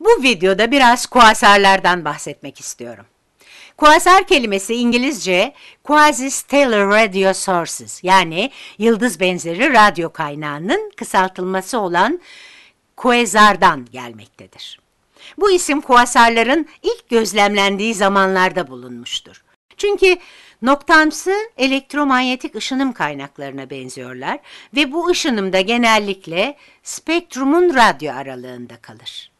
Bu videoda biraz kuasarlardan bahsetmek istiyorum. Kuasar kelimesi İngilizce quasi-stellar radio sources yani yıldız benzeri radyo kaynağının kısaltılması olan kuezardan gelmektedir. Bu isim kuasarların ilk gözlemlendiği zamanlarda bulunmuştur. Çünkü noktamsı elektromanyetik ışınım kaynaklarına benziyorlar ve bu ışınım da genellikle spektrumun radyo aralığında kalır.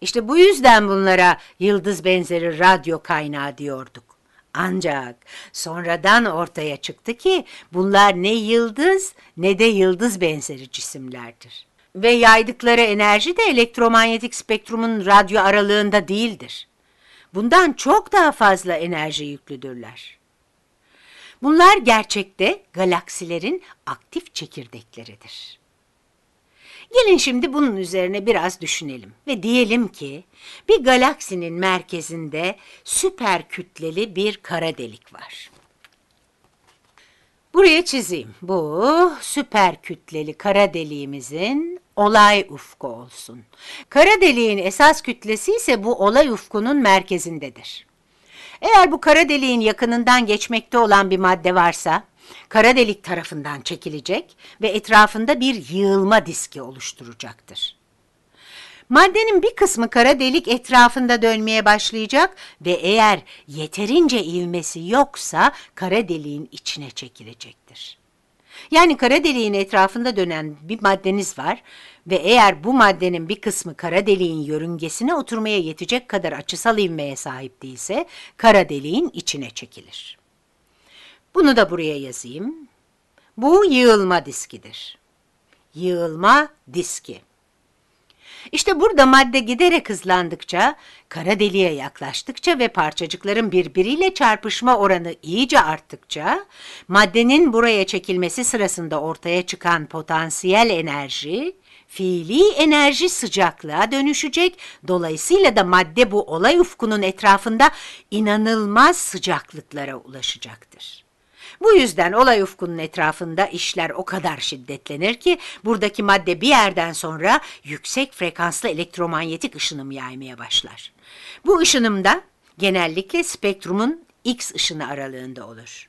İşte bu yüzden bunlara yıldız benzeri radyo kaynağı diyorduk. Ancak sonradan ortaya çıktı ki bunlar ne yıldız ne de yıldız benzeri cisimlerdir. Ve yaydıkları enerji de elektromanyetik spektrumun radyo aralığında değildir. Bundan çok daha fazla enerji yüklüdürler. Bunlar gerçekte galaksilerin aktif çekirdekleridir. Gelin şimdi bunun üzerine biraz düşünelim ve diyelim ki bir galaksinin merkezinde süper kütleli bir kara delik var. Buraya çizeyim. Bu süper kütleli kara deliğimizin olay ufku olsun. Kara deliğin esas kütlesi ise bu olay ufkunun merkezindedir. Eğer bu kara deliğin yakınından geçmekte olan bir madde varsa kara delik tarafından çekilecek ve etrafında bir yığılma diski oluşturacaktır. Maddenin bir kısmı kara delik etrafında dönmeye başlayacak ve eğer yeterince ivmesi yoksa kara deliğin içine çekilecektir. Yani kara deliğin etrafında dönen bir maddeniz var ve eğer bu maddenin bir kısmı kara deliğin yörüngesine oturmaya yetecek kadar açısal ivmeye sahip değilse kara deliğin içine çekilir. Bunu da buraya yazayım. Bu yığılma diskidir. Yığılma diski. İşte burada madde giderek hızlandıkça, kara deliğe yaklaştıkça ve parçacıkların birbiriyle çarpışma oranı iyice arttıkça, maddenin buraya çekilmesi sırasında ortaya çıkan potansiyel enerji, fiili enerji sıcaklığa dönüşecek. Dolayısıyla da madde bu olay ufkunun etrafında inanılmaz sıcaklıklara ulaşacaktır. Bu yüzden olay ufkunun etrafında işler o kadar şiddetlenir ki buradaki madde bir yerden sonra yüksek frekanslı elektromanyetik ışınım yaymaya başlar. Bu ışınımda genellikle spektrumun X ışını aralığında olur.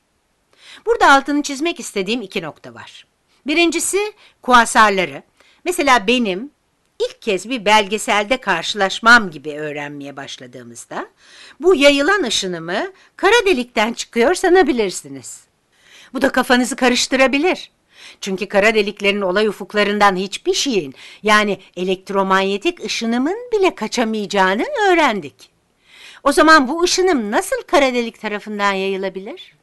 Burada altını çizmek istediğim iki nokta var. Birincisi kuasarları. Mesela benim ilk kez bir belgeselde karşılaşmam gibi öğrenmeye başladığımızda bu yayılan ışınımı kara delikten çıkıyor sanabilirsiniz. Bu da kafanızı karıştırabilir. Çünkü kara deliklerin olay ufuklarından hiçbir şeyin yani elektromanyetik ışınımın bile kaçamayacağını öğrendik. O zaman bu ışınım nasıl kara delik tarafından yayılabilir?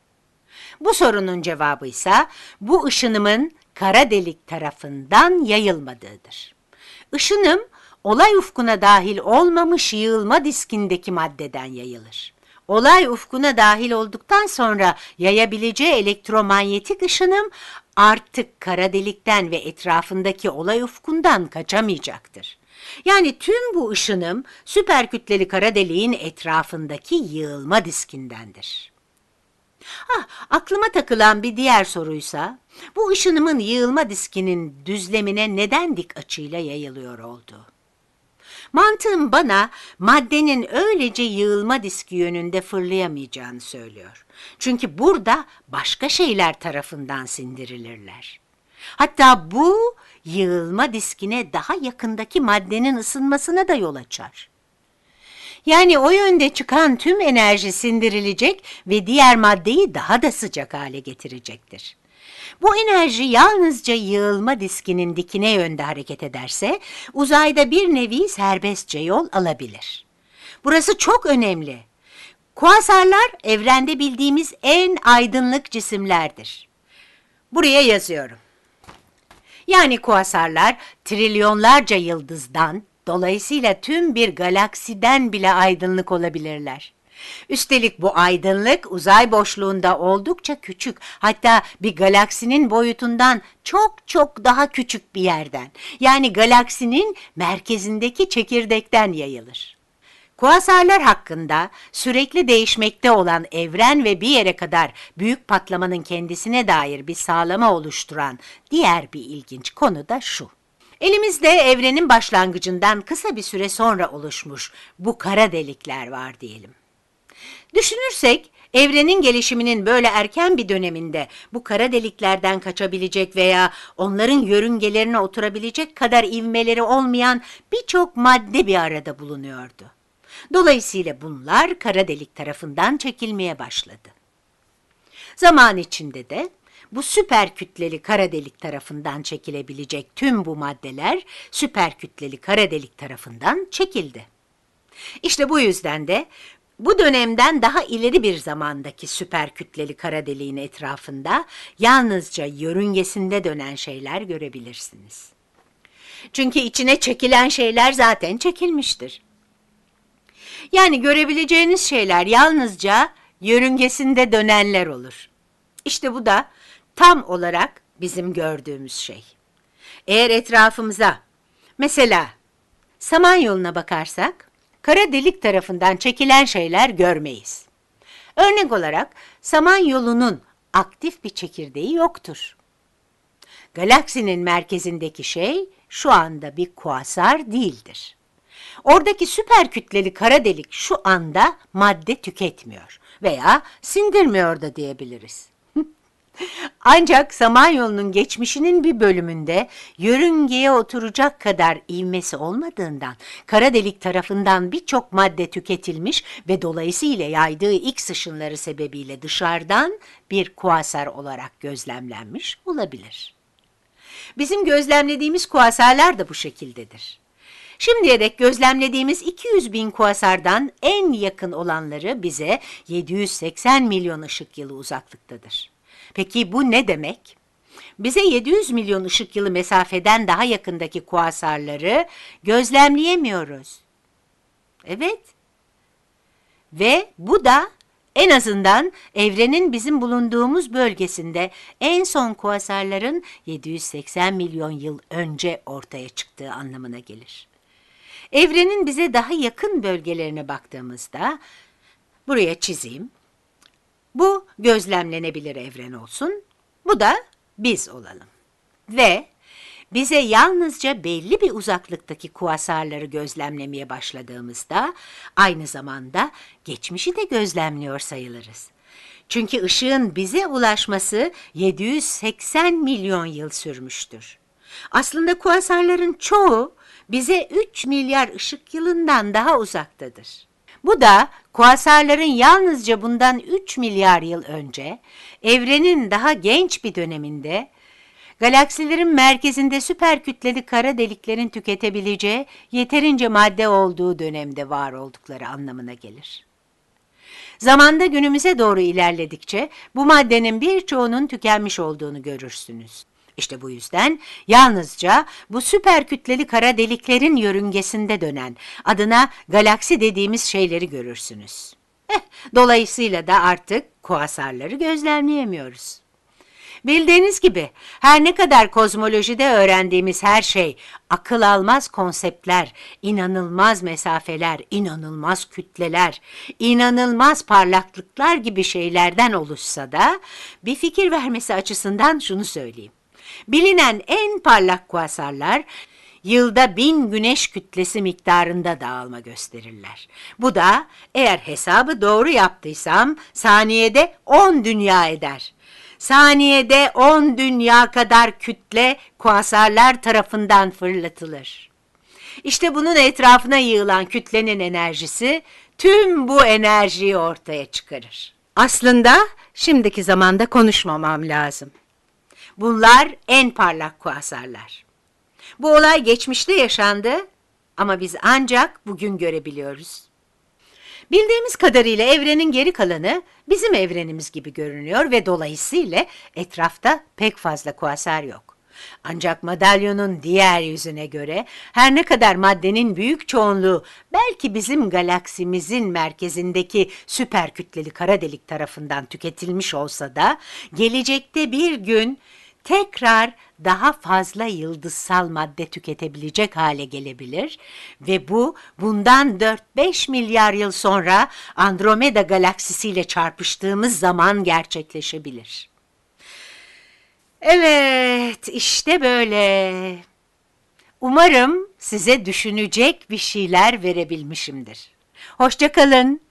Bu sorunun cevabı ise bu ışınımın kara delik tarafından yayılmadığıdır. Işınım olay ufkuna dahil olmamış yığılma diskindeki maddeden yayılır. Olay ufkuna dahil olduktan sonra yayabileceği elektromanyetik ışınım artık kara delikten ve etrafındaki olay ufkundan kaçamayacaktır. Yani tüm bu ışınım süper kütleli kara deliğin etrafındaki yığılma diskindendir. Ah, aklıma takılan bir diğer soruysa, bu ışınımın yığılma diskinin düzlemine neden dik açıyla yayılıyor oldu? Mantığım bana maddenin öylece yığılma diski yönünde fırlayamayacağını söylüyor. Çünkü burada başka şeyler tarafından sindirilirler. Hatta bu yığılma diskine daha yakındaki maddenin ısınmasına da yol açar. Yani o yönde çıkan tüm enerji sindirilecek ve diğer maddeyi daha da sıcak hale getirecektir. Bu enerji yalnızca yığılma diskinin dikine yönde hareket ederse uzayda bir nevi serbestçe yol alabilir. Burası çok önemli. Kuasarlar evrende bildiğimiz en aydınlık cisimlerdir. Buraya yazıyorum. Yani kuasarlar trilyonlarca yıldızdan, dolayısıyla tüm bir galaksiden bile aydınlık olabilirler. Üstelik bu aydınlık uzay boşluğunda oldukça küçük, hatta bir galaksinin boyutundan çok çok daha küçük bir yerden, yani galaksinin merkezindeki çekirdekten yayılır. Kuasarlar hakkında sürekli değişmekte olan evren ve bir yere kadar büyük patlamanın kendisine dair bir sağlama oluşturan diğer bir ilginç konu da şu. Elimizde evrenin başlangıcından kısa bir süre sonra oluşmuş bu kara delikler var diyelim. Düşünürsek evrenin gelişiminin böyle erken bir döneminde bu kara deliklerden kaçabilecek veya onların yörüngelerine oturabilecek kadar ivmeleri olmayan birçok madde bir arada bulunuyordu. Dolayısıyla bunlar kara delik tarafından çekilmeye başladı. Zaman içinde de bu süper kütleli kara delik tarafından çekilebilecek tüm bu maddeler süper kütleli kara delik tarafından çekildi. İşte bu yüzden de bu dönemden daha ileri bir zamandaki süper kütleli kara deliğin etrafında yalnızca yörüngesinde dönen şeyler görebilirsiniz. Çünkü içine çekilen şeyler zaten çekilmiştir. Yani görebileceğiniz şeyler yalnızca yörüngesinde dönenler olur. İşte bu da tam olarak bizim gördüğümüz şey. Eğer etrafımıza, mesela Samanyolu'na bakarsak, kara delik tarafından çekilen şeyler görmeyiz. Örnek olarak Samanyolu'nun aktif bir çekirdeği yoktur. Galaksinin merkezindeki şey şu anda bir kuasar değildir. Oradaki süper kütleli kara delik şu anda madde tüketmiyor veya sindirmiyor da diyebiliriz. Ancak Samanyolu'nun geçmişinin bir bölümünde yörüngeye oturacak kadar ivmesi olmadığından kara delik tarafından birçok madde tüketilmiş ve dolayısıyla yaydığı X ışınları sebebiyle dışarıdan bir kuasar olarak gözlemlenmiş olabilir. Bizim gözlemlediğimiz kuasarlar da bu şekildedir. Şimdiye dek gözlemlediğimiz 200 bin kuasardan en yakın olanları bize 780 milyon ışık yılı uzaklıktadır. Peki bu ne demek? Bize 700 milyon ışık yılı mesafeden daha yakındaki kuasarları gözlemleyemiyoruz. Evet. Ve bu da en azından evrenin bizim bulunduğumuz bölgesinde en son kuasarların 780 milyon yıl önce ortaya çıktığı anlamına gelir. Evrenin bize daha yakın bölgelerine baktığımızda, buraya çizeyim, bu gözlemlenebilir evren olsun, bu da biz olalım. Ve bize yalnızca belli bir uzaklıktaki kuasarları gözlemlemeye başladığımızda aynı zamanda geçmişi de gözlemliyor sayılırız. Çünkü ışığın bize ulaşması 780 milyon yıl sürmüştür. Aslında kuasarların çoğu bize 3 milyar ışık yılından daha uzaktadır. Bu da kuasarların yalnızca bundan 3 milyar yıl önce evrenin daha genç bir döneminde galaksilerin merkezinde süper kütleli kara deliklerin tüketebileceği yeterince madde olduğu dönemde var oldukları anlamına gelir. Zamanda günümüze doğru ilerledikçe bu maddenin birçoğunun tükenmiş olduğunu görürsünüz. İşte bu yüzden yalnızca bu süper kütleli kara deliklerin yörüngesinde dönen adına galaksi dediğimiz şeyleri görürsünüz. Eh, dolayısıyla da artık kuasarları gözlemleyemiyoruz. Bildiğiniz gibi her ne kadar kozmolojide öğrendiğimiz her şey, akıl almaz konseptler, inanılmaz mesafeler, inanılmaz kütleler, inanılmaz parlaklıklar gibi şeylerden oluşsa da bir fikir vermesi açısından şunu söyleyeyim. Bilinen en parlak kuasarlar yılda bin güneş kütlesi miktarında dağılma gösterirler. Bu da eğer hesabı doğru yaptıysam saniyede 10 dünya eder. Saniyede 10 dünya kadar kütle kuasarlar tarafından fırlatılır. İşte bunun etrafına yığılan kütlenin enerjisi tüm bu enerjiyi ortaya çıkarır. Aslında şimdiki zamanda konuşmamam lazım. Bunlar en parlak kuasarlar. Bu olay geçmişte yaşandı ama biz ancak bugün görebiliyoruz. Bildiğimiz kadarıyla evrenin geri kalanı bizim evrenimiz gibi görünüyor ve dolayısıyla etrafta pek fazla kuasar yok. Ancak madalyonun diğer yüzüne göre her ne kadar maddenin büyük çoğunluğu belki bizim galaksimizin merkezindeki süper kütleli kara delik tarafından tüketilmiş olsa da gelecekte bir gün tekrar daha fazla yıldızsal madde tüketebilecek hale gelebilir ve bu bundan 4-5 milyar yıl sonra Andromeda galaksisiyle çarpıştığımız zaman gerçekleşebilir. Evet, işte böyle. Umarım size düşünecek bir şeyler verebilmişimdir. Hoşçakalın.